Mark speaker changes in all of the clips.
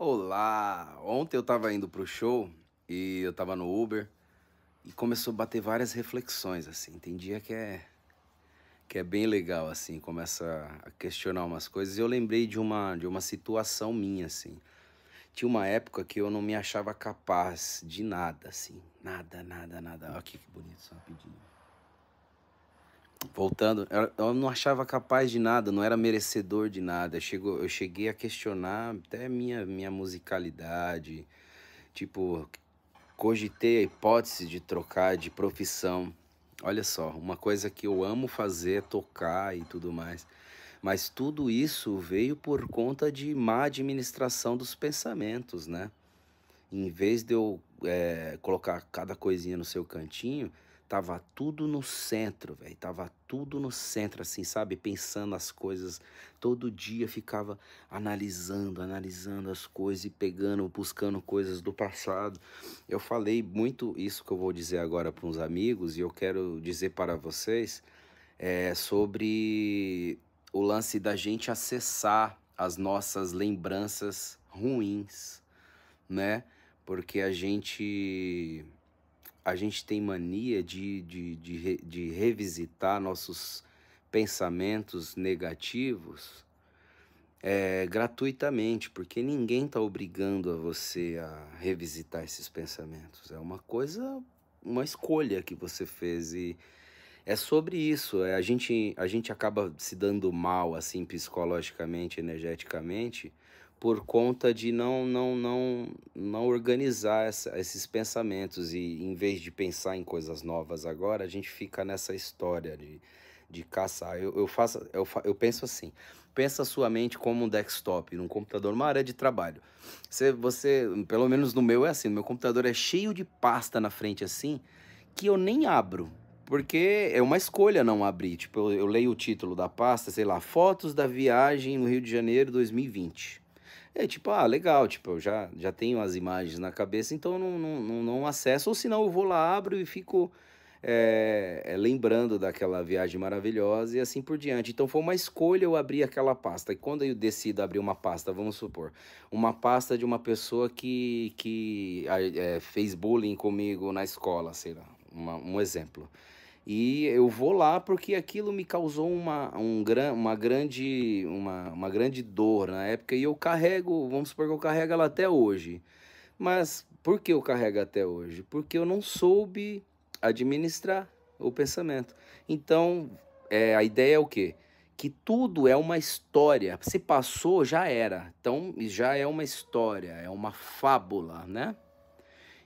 Speaker 1: Olá! Ontem eu estava indo pro show e eu estava no Uber e começou a bater várias reflexões, assim. Tem dia que é, que é bem legal, assim, começa a questionar umas coisas. E eu lembrei de uma, de uma situação minha, assim. Tinha uma época que eu não me achava capaz de nada, assim. Nada, nada, nada. Olha aqui que bonito, só rapidinho voltando, eu não achava capaz de nada, não era merecedor de nada. Chegou, eu cheguei a questionar até minha minha musicalidade, tipo, cogitei a hipótese de trocar de profissão. Olha só, uma coisa que eu amo fazer é tocar e tudo mais. Mas tudo isso veio por conta de má administração dos pensamentos, né? Em vez de eu é, colocar cada coisinha no seu cantinho, Tava tudo no centro, velho. Tava tudo no centro, assim, sabe? Pensando as coisas. Todo dia ficava analisando, analisando as coisas e pegando, buscando coisas do passado. Eu falei muito isso que eu vou dizer agora para uns amigos e eu quero dizer para vocês é, sobre o lance da gente acessar as nossas lembranças ruins, né? Porque a gente a gente tem mania de, de, de, de revisitar nossos pensamentos negativos é, gratuitamente, porque ninguém está obrigando a você a revisitar esses pensamentos. É uma coisa, uma escolha que você fez e é sobre isso. É, a, gente, a gente acaba se dando mal, assim, psicologicamente, energeticamente, por conta de não não não não organizar essa, esses pensamentos e em vez de pensar em coisas novas agora a gente fica nessa história de, de caçar eu, eu faço eu, eu penso assim pensa sua mente como um desktop num computador uma área de trabalho você você pelo menos no meu é assim no meu computador é cheio de pasta na frente assim que eu nem abro porque é uma escolha não abrir. Tipo, eu, eu leio o título da pasta, sei lá, Fotos da Viagem no Rio de Janeiro 2020 é tipo, ah, legal, tipo, eu já, já tenho as imagens na cabeça, então eu não, não, não acesso, ou senão eu vou lá, abro e fico é, é, lembrando daquela viagem maravilhosa e assim por diante. Então foi uma escolha eu abrir aquela pasta. E quando eu decido abrir uma pasta, vamos supor, uma pasta de uma pessoa que, que é, fez bullying comigo na escola, sei lá, uma, um exemplo. E eu vou lá porque aquilo me causou uma, um, uma, grande, uma, uma grande dor na época e eu carrego, vamos supor que eu carrego ela até hoje. Mas por que eu carrego até hoje? Porque eu não soube administrar o pensamento. Então, é, a ideia é o quê? Que tudo é uma história. Se passou, já era. Então, já é uma história, é uma fábula, né?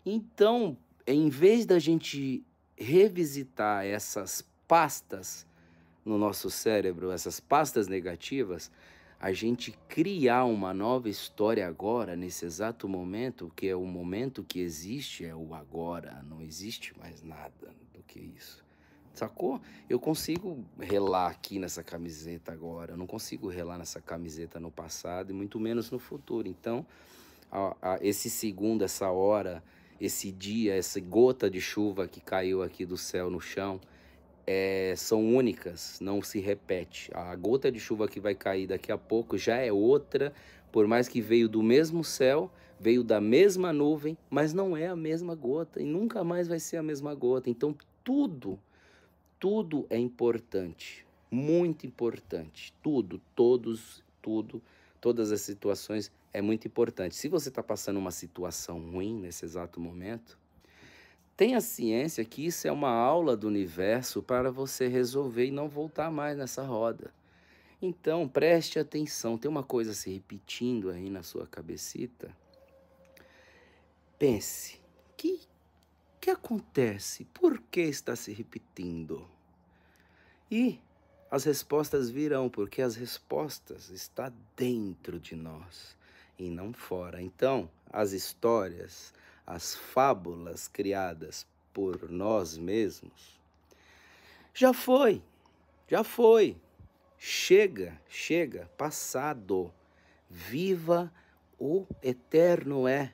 Speaker 1: Então, em vez da gente revisitar essas pastas no nosso cérebro, essas pastas negativas, a gente criar uma nova história agora, nesse exato momento, que é o momento que existe, é o agora, não existe mais nada do que isso. Sacou? Eu consigo relar aqui nessa camiseta agora, eu não consigo relar nessa camiseta no passado e muito menos no futuro. Então, a, a, esse segundo, essa hora, esse dia, essa gota de chuva que caiu aqui do céu no chão, é, são únicas, não se repete. A gota de chuva que vai cair daqui a pouco já é outra, por mais que veio do mesmo céu, veio da mesma nuvem, mas não é a mesma gota e nunca mais vai ser a mesma gota. Então tudo, tudo é importante, muito importante. Tudo, todos, tudo, todas as situações é muito importante. Se você está passando uma situação ruim nesse exato momento, tenha ciência que isso é uma aula do universo para você resolver e não voltar mais nessa roda. Então, preste atenção. Tem uma coisa se repetindo aí na sua cabecita. Pense. Que que acontece? Por que está se repetindo? E as respostas virão, porque as respostas estão dentro de nós e não fora. Então, as histórias, as fábulas criadas por nós mesmos, já foi, já foi. Chega, chega, passado. Viva o eterno é.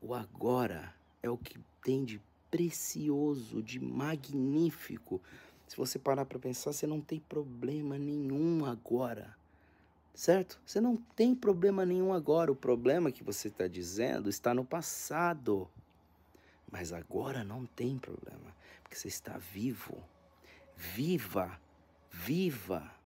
Speaker 1: O agora é o que tem de precioso, de magnífico. Se você parar para pensar, você não tem problema nenhum agora certo? Você não tem problema nenhum agora. O problema que você está dizendo está no passado. Mas agora não tem problema, porque você está vivo. Viva, viva.